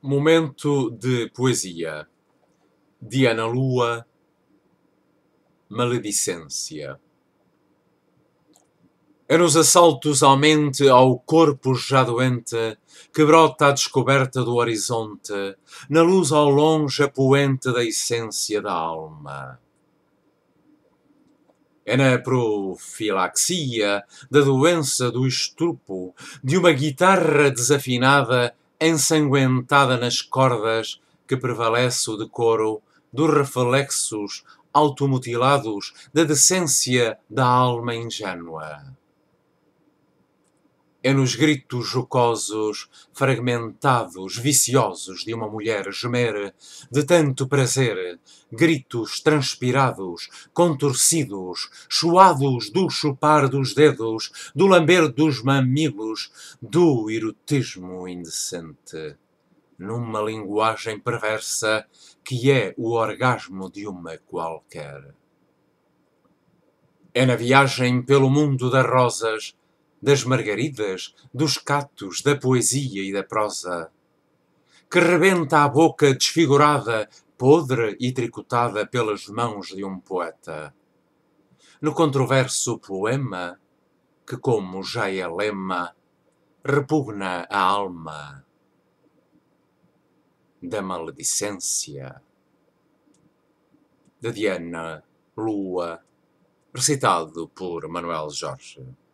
Momento de poesia. Diana Lua. Maledicência. É nos assaltos à mente, ao corpo já doente, que brota a descoberta do horizonte, na luz ao longe a poente da essência da alma. É na profilaxia da doença do estupro de uma guitarra desafinada ensanguentada nas cordas que prevalece o decoro dos reflexos automutilados da decência da alma ingênua é nos gritos jocosos, fragmentados, viciosos de uma mulher gemer, de tanto prazer, gritos transpirados, contorcidos, chuados do chupar dos dedos, do lamber dos mamilos, do erotismo indecente, numa linguagem perversa que é o orgasmo de uma qualquer. É na viagem pelo mundo das rosas das margaridas, dos catos, da poesia e da prosa, que rebenta a boca desfigurada, podre e tricotada pelas mãos de um poeta. No controverso poema, que como já é lema, repugna a alma da maledicência. Da Diana Lua, recitado por Manuel Jorge.